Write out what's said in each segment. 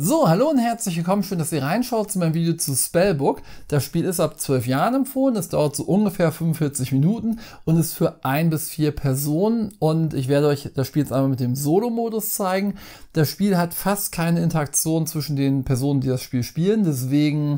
So, hallo und herzlich willkommen, schön, dass ihr reinschaut zu meinem Video zu Spellbook. Das Spiel ist ab 12 Jahren empfohlen, es dauert so ungefähr 45 Minuten und ist für ein bis vier Personen und ich werde euch das Spiel jetzt einmal mit dem Solo-Modus zeigen. Das Spiel hat fast keine Interaktion zwischen den Personen, die das Spiel spielen, deswegen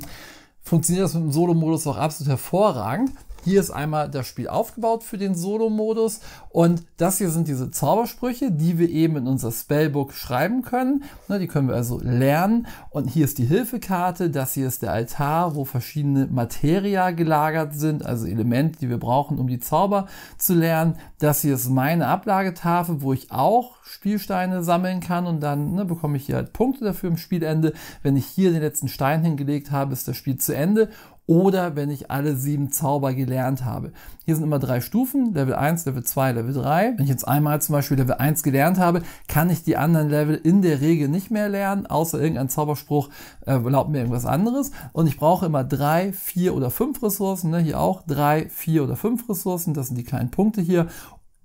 funktioniert das mit dem Solo-Modus auch absolut hervorragend. Hier ist einmal das Spiel aufgebaut für den Solo-Modus und das hier sind diese Zaubersprüche, die wir eben in unser Spellbook schreiben können. Ne, die können wir also lernen und hier ist die Hilfekarte, das hier ist der Altar, wo verschiedene Materia gelagert sind, also Elemente, die wir brauchen, um die Zauber zu lernen. Das hier ist meine Ablagetafel, wo ich auch Spielsteine sammeln kann und dann ne, bekomme ich hier halt Punkte dafür im Spielende. Wenn ich hier den letzten Stein hingelegt habe, ist das Spiel zu Ende oder wenn ich alle sieben Zauber gelernt habe. Hier sind immer drei Stufen, Level 1, Level 2, Level 3. Wenn ich jetzt einmal zum Beispiel Level 1 gelernt habe, kann ich die anderen Level in der Regel nicht mehr lernen, außer irgendein Zauberspruch äh, erlaubt mir irgendwas anderes. Und ich brauche immer drei, vier oder fünf Ressourcen, ne? hier auch drei, vier oder fünf Ressourcen, das sind die kleinen Punkte hier,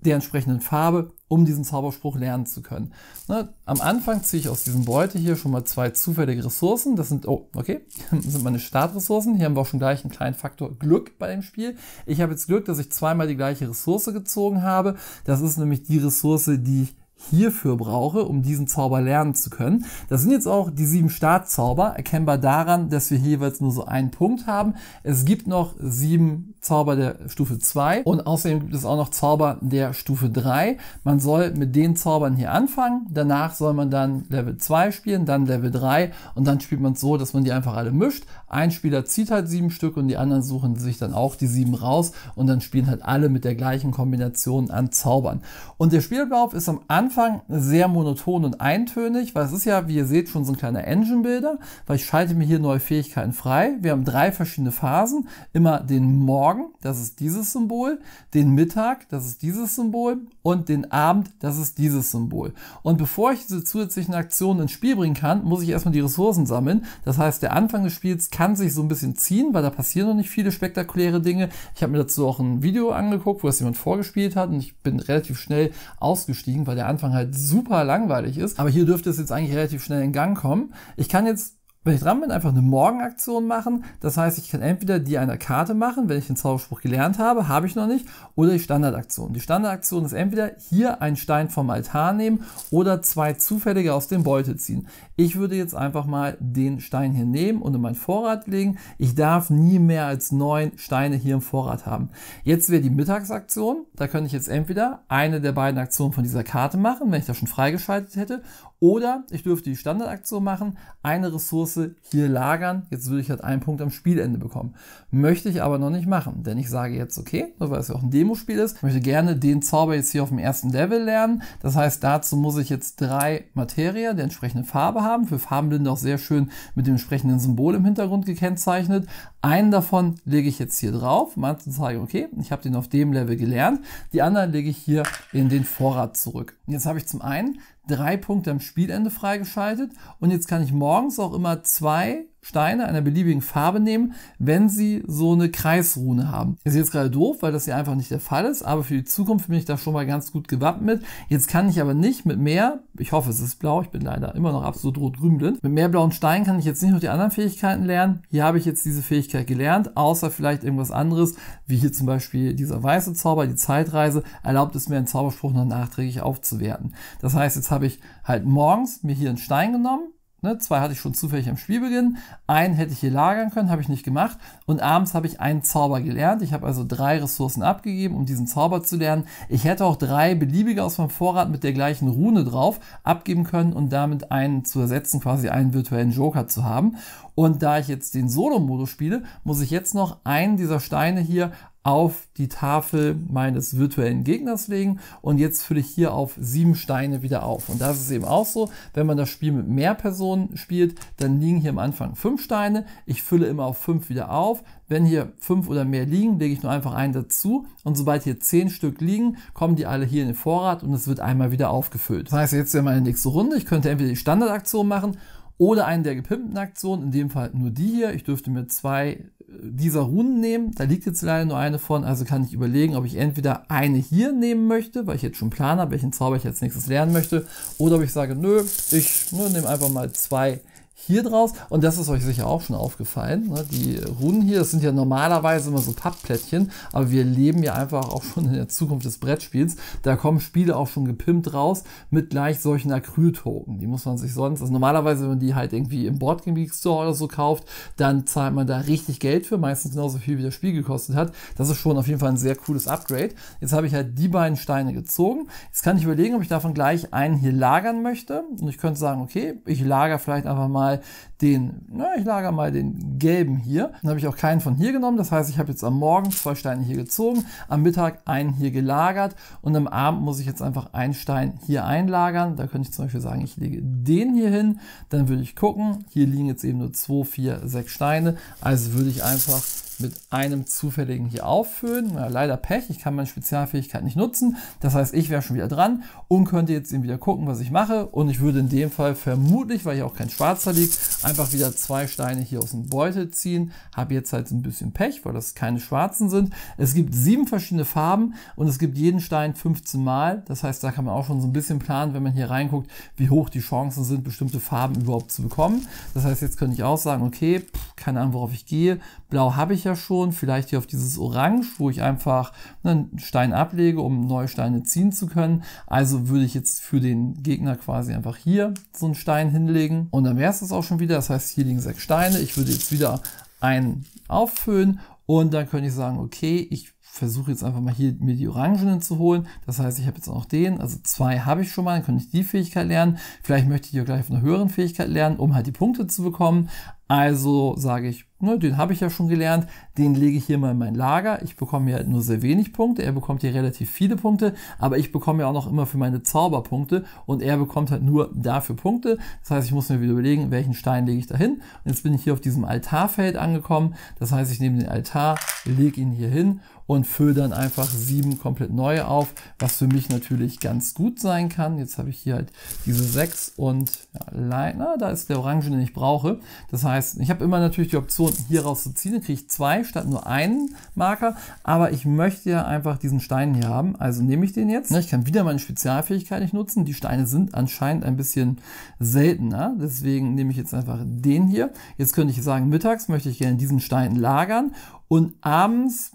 der entsprechenden Farbe, um diesen Zauberspruch lernen zu können. Ne? Am Anfang ziehe ich aus diesem Beute hier schon mal zwei zufällige Ressourcen. Das sind, oh, okay, das sind meine Startressourcen. Hier haben wir auch schon gleich einen kleinen Faktor Glück bei dem Spiel. Ich habe jetzt Glück, dass ich zweimal die gleiche Ressource gezogen habe. Das ist nämlich die Ressource, die ich hierfür brauche, um diesen Zauber lernen zu können. Das sind jetzt auch die sieben Startzauber, erkennbar daran, dass wir jeweils nur so einen Punkt haben. Es gibt noch sieben Zauber der Stufe 2 und außerdem gibt es auch noch Zauber der Stufe 3. Man soll mit den Zaubern hier anfangen, danach soll man dann Level 2 spielen, dann Level 3 und dann spielt man es so, dass man die einfach alle mischt. Ein Spieler zieht halt sieben Stück und die anderen suchen sich dann auch die sieben raus und dann spielen halt alle mit der gleichen Kombination an Zaubern. Und der Spielablauf ist am Anfang sehr monoton und eintönig, weil es ist ja, wie ihr seht, schon so ein kleiner Engine-Builder, weil ich schalte mir hier neue Fähigkeiten frei. Wir haben drei verschiedene Phasen, immer den Morgen Morgen, das ist dieses Symbol, den Mittag, das ist dieses Symbol und den Abend, das ist dieses Symbol. Und bevor ich diese zusätzlichen Aktionen ins Spiel bringen kann, muss ich erstmal die Ressourcen sammeln. Das heißt, der Anfang des Spiels kann sich so ein bisschen ziehen, weil da passieren noch nicht viele spektakuläre Dinge. Ich habe mir dazu auch ein Video angeguckt, wo das jemand vorgespielt hat und ich bin relativ schnell ausgestiegen, weil der Anfang halt super langweilig ist. Aber hier dürfte es jetzt eigentlich relativ schnell in Gang kommen. Ich kann jetzt wenn ich dran bin, einfach eine Morgenaktion machen. Das heißt, ich kann entweder die einer Karte machen, wenn ich den Zauberspruch gelernt habe, habe ich noch nicht, oder die Standardaktion. Die Standardaktion ist entweder hier einen Stein vom Altar nehmen oder zwei zufällige aus dem Beutel ziehen. Ich würde jetzt einfach mal den Stein hier nehmen und in meinen Vorrat legen. Ich darf nie mehr als neun Steine hier im Vorrat haben. Jetzt wäre die Mittagsaktion. Da könnte ich jetzt entweder eine der beiden Aktionen von dieser Karte machen, wenn ich das schon freigeschaltet hätte, oder ich dürfte die Standardaktion machen, eine Ressource hier lagern, jetzt würde ich halt einen Punkt am Spielende bekommen. Möchte ich aber noch nicht machen, denn ich sage jetzt, okay, nur weil es ja auch ein Demospiel ist, möchte gerne den Zauber jetzt hier auf dem ersten Level lernen. Das heißt, dazu muss ich jetzt drei Materie der entsprechenden Farbe haben, für Farbenblinde auch sehr schön mit dem entsprechenden Symbol im Hintergrund gekennzeichnet. Einen davon lege ich jetzt hier drauf, um anzuzeigen, okay, ich habe den auf dem Level gelernt. Die anderen lege ich hier in den Vorrat zurück. Jetzt habe ich zum einen drei Punkte am Spielende freigeschaltet. Und jetzt kann ich morgens auch immer zwei Steine einer beliebigen Farbe nehmen, wenn sie so eine Kreisrune haben. Ist jetzt gerade doof, weil das hier einfach nicht der Fall ist, aber für die Zukunft bin ich da schon mal ganz gut gewappnet. Jetzt kann ich aber nicht mit mehr, ich hoffe es ist blau, ich bin leider immer noch absolut rot-grün blind, mit mehr blauen Steinen kann ich jetzt nicht noch die anderen Fähigkeiten lernen. Hier habe ich jetzt diese Fähigkeit gelernt, außer vielleicht irgendwas anderes, wie hier zum Beispiel dieser weiße Zauber, die Zeitreise, erlaubt es mir einen Zauberspruch noch nachträglich aufzuwerten. Das heißt, jetzt habe ich halt morgens mir hier einen Stein genommen, Ne, zwei hatte ich schon zufällig am Spielbeginn. Einen hätte ich hier lagern können, habe ich nicht gemacht. Und abends habe ich einen Zauber gelernt. Ich habe also drei Ressourcen abgegeben, um diesen Zauber zu lernen. Ich hätte auch drei beliebige aus meinem Vorrat mit der gleichen Rune drauf abgeben können und um damit einen zu ersetzen, quasi einen virtuellen Joker zu haben. Und da ich jetzt den Solo-Modus spiele, muss ich jetzt noch einen dieser Steine hier auf die Tafel meines virtuellen Gegners legen und jetzt fülle ich hier auf sieben Steine wieder auf. Und das ist eben auch so, wenn man das Spiel mit mehr Personen spielt, dann liegen hier am Anfang fünf Steine. Ich fülle immer auf fünf wieder auf. Wenn hier fünf oder mehr liegen, lege ich nur einfach einen dazu und sobald hier zehn Stück liegen, kommen die alle hier in den Vorrat und es wird einmal wieder aufgefüllt. Das heißt, jetzt wäre meine nächste Runde. Ich könnte entweder die Standardaktion machen oder eine der gepimpten Aktionen, in dem Fall nur die hier. Ich dürfte mir zwei dieser Runen nehmen. Da liegt jetzt leider nur eine von, also kann ich überlegen, ob ich entweder eine hier nehmen möchte, weil ich jetzt schon plan habe, welchen Zauber ich als nächstes lernen möchte, oder ob ich sage, nö, ich nehme einfach mal zwei hier draus, und das ist euch sicher auch schon aufgefallen, ne? die Runen hier, das sind ja normalerweise immer so Pappplättchen, aber wir leben ja einfach auch schon in der Zukunft des Brettspiels. Da kommen Spiele auch schon gepimpt raus mit gleich solchen Acryl-Token. Die muss man sich sonst, also normalerweise, wenn man die halt irgendwie im Boardgame Store oder so kauft, dann zahlt man da richtig Geld für, meistens genauso viel, wie das Spiel gekostet hat. Das ist schon auf jeden Fall ein sehr cooles Upgrade. Jetzt habe ich halt die beiden Steine gezogen. Jetzt kann ich überlegen, ob ich davon gleich einen hier lagern möchte. Und ich könnte sagen, okay, ich lager vielleicht einfach mal mal den, na, ich lager mal den gelben hier. Dann habe ich auch keinen von hier genommen. Das heißt, ich habe jetzt am Morgen zwei Steine hier gezogen, am Mittag einen hier gelagert und am Abend muss ich jetzt einfach einen Stein hier einlagern. Da könnte ich zum Beispiel sagen, ich lege den hier hin. Dann würde ich gucken, hier liegen jetzt eben nur 2, 4, 6 Steine. Also würde ich einfach mit einem zufälligen hier auffüllen. Ja, leider Pech, ich kann meine Spezialfähigkeit nicht nutzen. Das heißt, ich wäre schon wieder dran und könnte jetzt eben wieder gucken, was ich mache. Und ich würde in dem Fall vermutlich, weil hier auch kein Schwarzer liegt, einfach wieder zwei Steine hier aus dem Beutel ziehen. Habe jetzt halt so ein bisschen Pech, weil das keine Schwarzen sind. Es gibt sieben verschiedene Farben und es gibt jeden Stein 15 Mal. Das heißt, da kann man auch schon so ein bisschen planen, wenn man hier reinguckt, wie hoch die Chancen sind, bestimmte Farben überhaupt zu bekommen. Das heißt, jetzt könnte ich auch sagen, okay, pff, keine Ahnung, worauf ich gehe. Blau habe ich ja schon, vielleicht hier auf dieses Orange, wo ich einfach ne, einen Stein ablege, um neue Steine ziehen zu können. Also würde ich jetzt für den Gegner quasi einfach hier so einen Stein hinlegen und dann wäre es das auch schon wieder. Das heißt, hier liegen sechs Steine. Ich würde jetzt wieder einen auffüllen und dann könnte ich sagen, okay, ich versuche jetzt einfach mal hier mir die Orangenen zu holen. Das heißt, ich habe jetzt auch den, also zwei habe ich schon mal, dann könnte ich die Fähigkeit lernen. Vielleicht möchte ich hier gleich auf einer höheren Fähigkeit lernen, um halt die Punkte zu bekommen. Also sage ich, ne, den habe ich ja schon gelernt, den lege ich hier mal in mein Lager. Ich bekomme hier halt nur sehr wenig Punkte, er bekommt hier relativ viele Punkte, aber ich bekomme ja auch noch immer für meine Zauberpunkte und er bekommt halt nur dafür Punkte. Das heißt, ich muss mir wieder überlegen, welchen Stein lege ich da hin. Und Jetzt bin ich hier auf diesem Altarfeld angekommen. Das heißt, ich nehme den Altar, lege ihn hier hin und fülle dann einfach sieben komplett neue auf, was für mich natürlich ganz gut sein kann. Jetzt habe ich hier halt diese sechs und ja, na, da ist der Orange, den ich brauche. Das heißt, heißt, ich habe immer natürlich die Option, hier raus zu ziehen, dann kriege ich zwei statt nur einen Marker, aber ich möchte ja einfach diesen Stein hier haben, also nehme ich den jetzt. Ne, ich kann wieder meine Spezialfähigkeit nicht nutzen, die Steine sind anscheinend ein bisschen seltener, deswegen nehme ich jetzt einfach den hier. Jetzt könnte ich sagen, mittags möchte ich gerne diesen Stein lagern und abends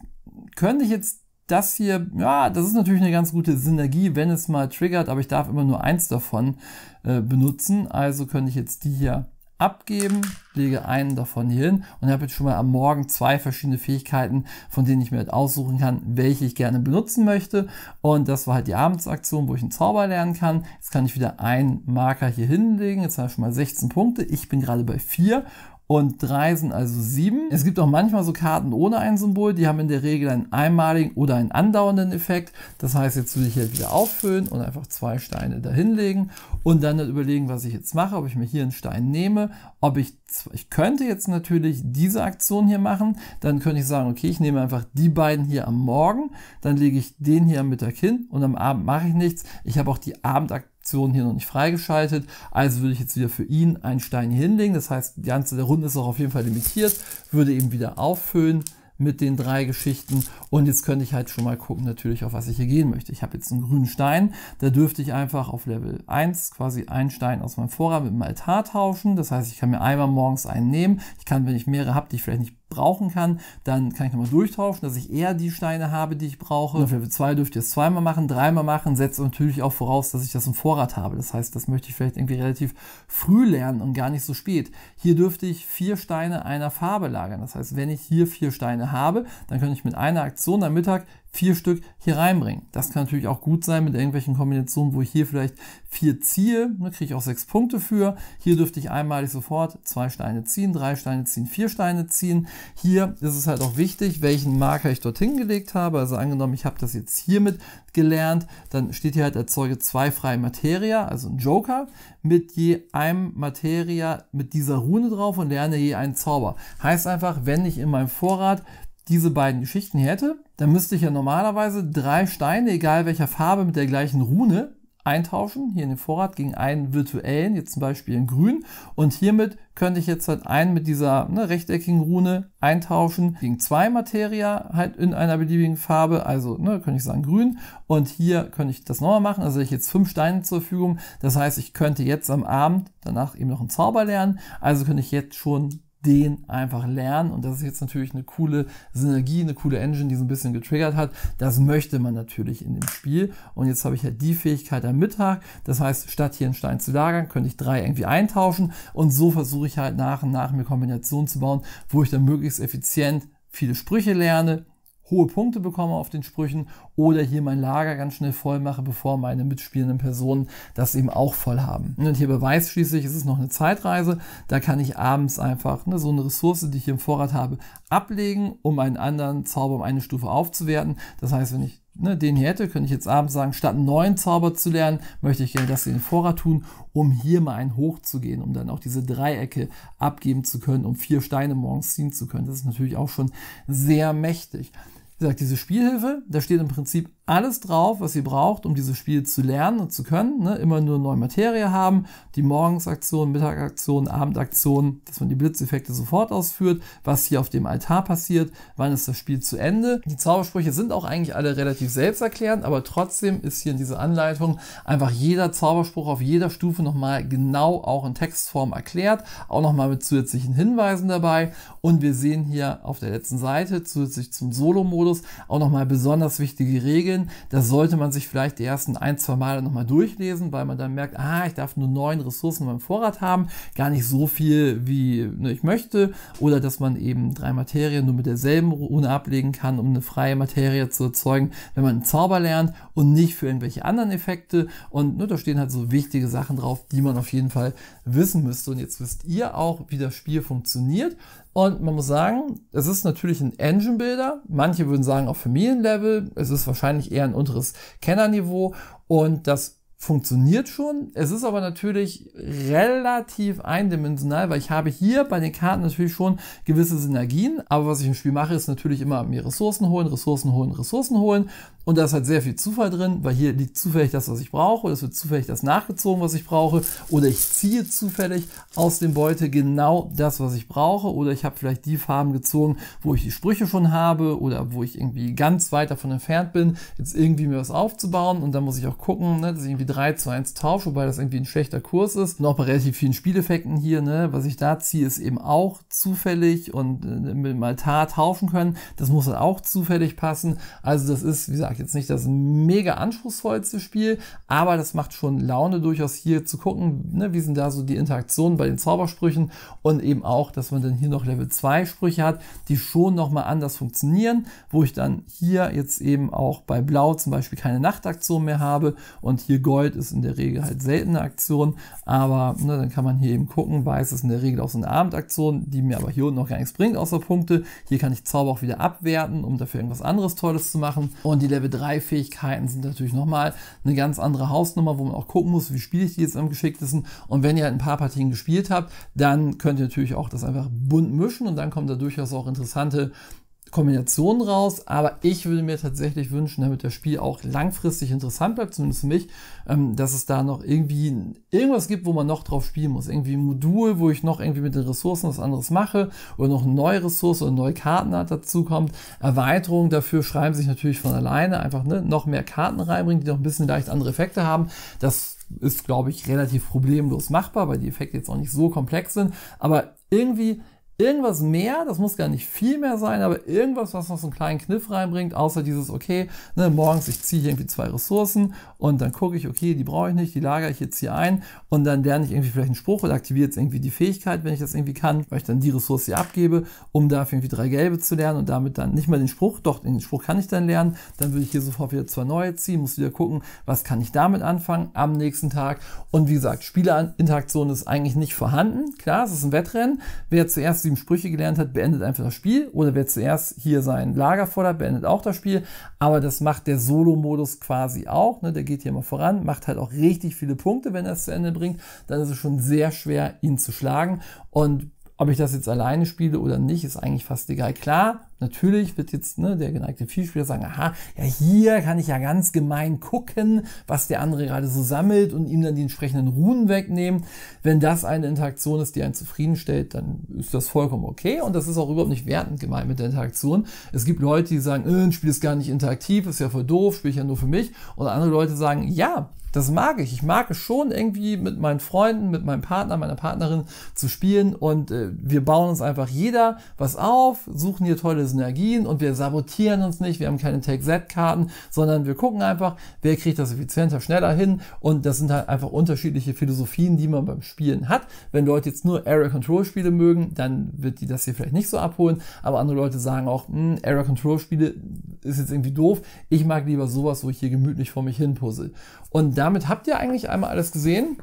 könnte ich jetzt das hier, ja, das ist natürlich eine ganz gute Synergie, wenn es mal triggert, aber ich darf immer nur eins davon äh, benutzen. Also könnte ich jetzt die hier abgeben, lege einen davon hier hin und habe jetzt schon mal am Morgen zwei verschiedene Fähigkeiten, von denen ich mir halt aussuchen kann, welche ich gerne benutzen möchte. Und das war halt die Abendsaktion, wo ich einen Zauber lernen kann. Jetzt kann ich wieder einen Marker hier hinlegen. Jetzt habe ich schon mal 16 Punkte. Ich bin gerade bei 4 und 3 sind also 7. Es gibt auch manchmal so Karten ohne ein Symbol, die haben in der Regel einen einmaligen oder einen andauernden Effekt. Das heißt, jetzt würde ich hier wieder auffüllen und einfach zwei Steine dahinlegen und dann halt überlegen, was ich jetzt mache, ob ich mir hier einen Stein nehme, ob ich, ich könnte jetzt natürlich diese Aktion hier machen, dann könnte ich sagen, okay, ich nehme einfach die beiden hier am Morgen, dann lege ich den hier am Mittag hin und am Abend mache ich nichts. Ich habe auch die Abendaktion Option hier noch nicht freigeschaltet. Also würde ich jetzt wieder für ihn einen Stein hinlegen. Das heißt, die ganze der Runde ist auch auf jeden Fall limitiert. Würde eben wieder auffüllen mit den drei Geschichten. Und jetzt könnte ich halt schon mal gucken, natürlich, auf was ich hier gehen möchte. Ich habe jetzt einen grünen Stein. Da dürfte ich einfach auf Level 1 quasi einen Stein aus meinem Vorrat mit dem Altar tauschen. Das heißt, ich kann mir einmal morgens einen nehmen. Ich kann, wenn ich mehrere habe, die ich vielleicht nicht brauchen kann, dann kann ich nochmal durchtauschen, dass ich eher die Steine habe, die ich brauche. Und für zwei dürft ihr es zweimal machen, dreimal machen, setzt natürlich auch voraus, dass ich das im Vorrat habe. Das heißt, das möchte ich vielleicht irgendwie relativ früh lernen und gar nicht so spät. Hier dürfte ich vier Steine einer Farbe lagern. Das heißt, wenn ich hier vier Steine habe, dann könnte ich mit einer Aktion am Mittag vier Stück hier reinbringen. Das kann natürlich auch gut sein mit irgendwelchen Kombinationen, wo ich hier vielleicht vier ziehe, da ne, kriege ich auch sechs Punkte für. Hier dürfte ich einmalig sofort zwei Steine ziehen, drei Steine ziehen, vier Steine ziehen. Hier ist es halt auch wichtig, welchen Marker ich dorthin gelegt habe. Also angenommen, ich habe das jetzt hiermit gelernt, dann steht hier halt erzeuge zwei freie Materia, also ein Joker, mit je einem Materia mit dieser Rune drauf und lerne je einen Zauber. Heißt einfach, wenn ich in meinem Vorrat diese beiden Schichten hätte, dann müsste ich ja normalerweise drei Steine, egal welcher Farbe, mit der gleichen Rune eintauschen, hier in den Vorrat gegen einen virtuellen, jetzt zum Beispiel in grün. Und hiermit könnte ich jetzt halt einen mit dieser ne, rechteckigen Rune eintauschen gegen zwei Materia halt in einer beliebigen Farbe, also ne, könnte ich sagen grün. Und hier könnte ich das nochmal machen, also ich jetzt fünf Steine zur Verfügung. Das heißt, ich könnte jetzt am Abend danach eben noch einen Zauber lernen, also könnte ich jetzt schon den einfach lernen. Und das ist jetzt natürlich eine coole Synergie, eine coole Engine, die so ein bisschen getriggert hat. Das möchte man natürlich in dem Spiel. Und jetzt habe ich halt die Fähigkeit am Mittag. Das heißt, statt hier einen Stein zu lagern, könnte ich drei irgendwie eintauschen. Und so versuche ich halt nach und nach mir Kombinationen zu bauen, wo ich dann möglichst effizient viele Sprüche lerne, hohe Punkte bekomme auf den Sprüchen oder hier mein Lager ganz schnell voll mache, bevor meine mitspielenden Personen das eben auch voll haben. Und hier beweist schließlich, es ist noch eine Zeitreise, da kann ich abends einfach ne, so eine Ressource, die ich hier im Vorrat habe, ablegen, um einen anderen Zauber um eine Stufe aufzuwerten. Das heißt, wenn ich ne, den hier hätte, könnte ich jetzt abends sagen, statt einen neuen Zauber zu lernen, möchte ich gerne das in den Vorrat tun, um hier mal einen hochzugehen, um dann auch diese Dreiecke abgeben zu können, um vier Steine morgens ziehen zu können. Das ist natürlich auch schon sehr mächtig gesagt, diese Spielhilfe, da steht im Prinzip alles drauf, was ihr braucht, um dieses Spiel zu lernen und zu können. Ne? Immer nur neue Materie haben, die Morgensaktion, Mittagaktion, Abendaktion, dass man die Blitzeffekte sofort ausführt, was hier auf dem Altar passiert, wann ist das Spiel zu Ende. Die Zaubersprüche sind auch eigentlich alle relativ selbsterklärend, aber trotzdem ist hier in dieser Anleitung einfach jeder Zauberspruch auf jeder Stufe nochmal genau auch in Textform erklärt, auch nochmal mit zusätzlichen Hinweisen dabei. Und wir sehen hier auf der letzten Seite zusätzlich zum Solo-Modus auch nochmal besonders wichtige Regeln, Regeln. Das sollte man sich vielleicht die ersten ein, zwei Male nochmal durchlesen, weil man dann merkt, ah, ich darf nur neun Ressourcen beim Vorrat haben, gar nicht so viel, wie ne, ich möchte. Oder dass man eben drei Materien nur mit derselben Rune ablegen kann, um eine freie Materie zu erzeugen, wenn man einen Zauber lernt und nicht für irgendwelche anderen Effekte. Und nur ne, da stehen halt so wichtige Sachen drauf, die man auf jeden Fall wissen müsste. Und jetzt wisst ihr auch, wie das Spiel funktioniert. Und man muss sagen, es ist natürlich ein Engine-Builder. Manche würden sagen, auf Familienlevel. Es ist wahrscheinlich eher ein unteres Kennerniveau und das funktioniert schon. Es ist aber natürlich relativ eindimensional, weil ich habe hier bei den Karten natürlich schon gewisse Synergien. Aber was ich im Spiel mache, ist natürlich immer mir Ressourcen holen, Ressourcen holen, Ressourcen holen. Und da ist halt sehr viel Zufall drin, weil hier liegt zufällig das, was ich brauche. Oder es wird zufällig das nachgezogen, was ich brauche. Oder ich ziehe zufällig aus dem Beute genau das, was ich brauche. Oder ich habe vielleicht die Farben gezogen, wo ich die Sprüche schon habe oder wo ich irgendwie ganz weit davon entfernt bin, jetzt irgendwie mir was aufzubauen. Und dann muss ich auch gucken, ne, dass ich irgendwie 3 zu 1 tausche, wobei das irgendwie ein schlechter Kurs ist. Noch bei relativ vielen Spieleffekten hier, ne? Was ich da ziehe, ist eben auch zufällig und äh, mit dem Altar taufen können. Das muss dann auch zufällig passen. Also das ist, wie gesagt, jetzt nicht das mega anspruchsvollste Spiel, aber das macht schon Laune durchaus hier zu gucken, ne, wie sind da so die Interaktionen bei den Zaubersprüchen und eben auch, dass man dann hier noch Level 2 Sprüche hat, die schon nochmal anders funktionieren, wo ich dann hier jetzt eben auch bei Blau zum Beispiel keine Nachtaktion mehr habe und hier Gold ist in der Regel halt seltene Aktion, aber ne, dann kann man hier eben gucken, Weiß ist in der Regel auch so eine Abendaktion, die mir aber hier unten noch gar nichts bringt, außer Punkte. Hier kann ich Zauber auch wieder abwerten, um dafür irgendwas anderes Tolles zu machen. Und die Level 3 Fähigkeiten sind natürlich nochmal eine ganz andere Hausnummer, wo man auch gucken muss, wie spiele ich die jetzt am geschicktesten. Und wenn ihr halt ein paar Partien gespielt habt, dann könnt ihr natürlich auch das einfach bunt mischen und dann kommen da durchaus auch interessante Kombinationen raus, aber ich würde mir tatsächlich wünschen, damit das Spiel auch langfristig interessant bleibt, zumindest für mich, ähm, dass es da noch irgendwie irgendwas gibt, wo man noch drauf spielen muss. Irgendwie ein Modul, wo ich noch irgendwie mit den Ressourcen was anderes mache oder noch eine neue Ressource oder neue Kartenart dazukommt. Erweiterungen dafür schreiben sich natürlich von alleine, einfach ne, noch mehr Karten reinbringen, die noch ein bisschen leicht andere Effekte haben. Das ist, glaube ich, relativ problemlos machbar, weil die Effekte jetzt auch nicht so komplex sind. Aber irgendwie irgendwas mehr, das muss gar nicht viel mehr sein, aber irgendwas, was noch so einen kleinen Kniff reinbringt, außer dieses, okay, ne, morgens, ich ziehe hier irgendwie zwei Ressourcen und dann gucke ich, okay, die brauche ich nicht, die lagere ich jetzt hier ein und dann lerne ich irgendwie vielleicht einen Spruch oder aktiviere jetzt irgendwie die Fähigkeit, wenn ich das irgendwie kann, weil ich dann die Ressource hier abgebe, um dafür irgendwie drei gelbe zu lernen und damit dann nicht mal den Spruch, doch den Spruch kann ich dann lernen, dann würde ich hier sofort wieder zwei neue ziehen, muss wieder gucken, was kann ich damit anfangen am nächsten Tag und wie gesagt, Spielerinteraktion ist eigentlich nicht vorhanden, klar, es ist ein Wettrennen, wer zuerst die sieben Sprüche gelernt hat, beendet einfach das Spiel. Oder wer zuerst hier sein Lager fordert, beendet auch das Spiel. Aber das macht der Solo-Modus quasi auch. Ne? Der geht hier mal voran, macht halt auch richtig viele Punkte, wenn er es zu Ende bringt. Dann ist es schon sehr schwer, ihn zu schlagen. Und ob ich das jetzt alleine spiele oder nicht, ist eigentlich fast egal. Klar, Natürlich wird jetzt ne, der geneigte Vielspieler sagen, aha, ja, hier kann ich ja ganz gemein gucken, was der andere gerade so sammelt und ihm dann die entsprechenden Runen wegnehmen. Wenn das eine Interaktion ist, die einen zufriedenstellt, dann ist das vollkommen okay und das ist auch überhaupt nicht wertend gemeint mit der Interaktion. Es gibt Leute, die sagen, äh, ein Spiel ist gar nicht interaktiv, ist ja voll doof, spiele ich ja nur für mich. Und andere Leute sagen, ja, das mag ich. Ich mag es schon irgendwie mit meinen Freunden, mit meinem Partner, meiner Partnerin zu spielen und äh, wir bauen uns einfach jeder was auf, suchen hier tolle Synergien und wir sabotieren uns nicht, wir haben keine Take-Z-Karten, sondern wir gucken einfach, wer kriegt das effizienter, schneller hin und das sind halt einfach unterschiedliche Philosophien, die man beim Spielen hat. Wenn Leute jetzt nur error control spiele mögen, dann wird die das hier vielleicht nicht so abholen, aber andere Leute sagen auch, hm, error control spiele ist jetzt irgendwie doof, ich mag lieber sowas, wo ich hier gemütlich vor mich hin puzzle. Und damit habt ihr eigentlich einmal alles gesehen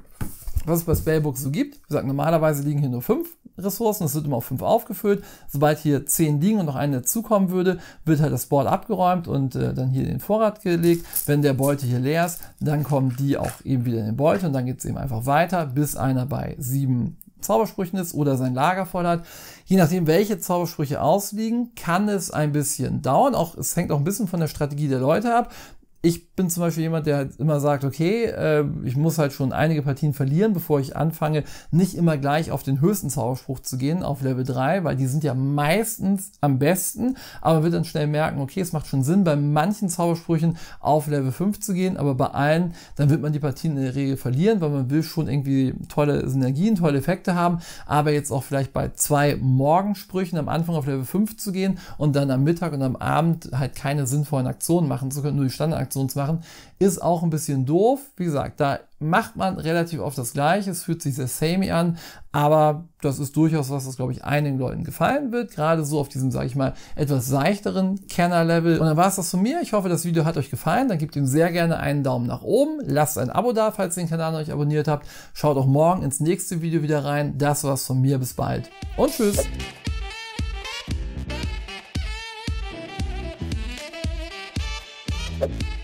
was es bei Spellbook so gibt. Wie gesagt, normalerweise liegen hier nur fünf Ressourcen, es wird immer auf fünf aufgefüllt. Sobald hier zehn liegen und noch eine dazukommen würde, wird halt das Board abgeräumt und äh, dann hier in den Vorrat gelegt. Wenn der Beute hier leer ist, dann kommen die auch eben wieder in den Beute und dann geht es eben einfach weiter, bis einer bei sieben Zaubersprüchen ist oder sein Lager voll hat. Je nachdem, welche Zaubersprüche ausliegen, kann es ein bisschen dauern. Auch es hängt auch ein bisschen von der Strategie der Leute ab. Ich bin zum Beispiel jemand, der halt immer sagt, okay, äh, ich muss halt schon einige Partien verlieren, bevor ich anfange, nicht immer gleich auf den höchsten Zauberspruch zu gehen, auf Level 3, weil die sind ja meistens am besten, aber wird dann schnell merken, okay, es macht schon Sinn, bei manchen Zaubersprüchen auf Level 5 zu gehen, aber bei allen, dann wird man die Partien in der Regel verlieren, weil man will schon irgendwie tolle Synergien, tolle Effekte haben, aber jetzt auch vielleicht bei zwei Morgensprüchen am Anfang auf Level 5 zu gehen und dann am Mittag und am Abend halt keine sinnvollen Aktionen machen zu können, nur die Standardaktionen zu machen, machen, ist auch ein bisschen doof. Wie gesagt, da macht man relativ oft das Gleiche. Es fühlt sich sehr samey an, aber das ist durchaus was, das glaube ich, einigen Leuten gefallen wird. Gerade so auf diesem, sage ich mal, etwas seichteren Kenner-Level. Und dann war es das von mir. Ich hoffe, das Video hat euch gefallen. Dann gebt ihm sehr gerne einen Daumen nach oben. Lasst ein Abo da, falls ihr den Kanal noch nicht abonniert habt. Schaut auch morgen ins nächste Video wieder rein. Das war's von mir. Bis bald und tschüss. you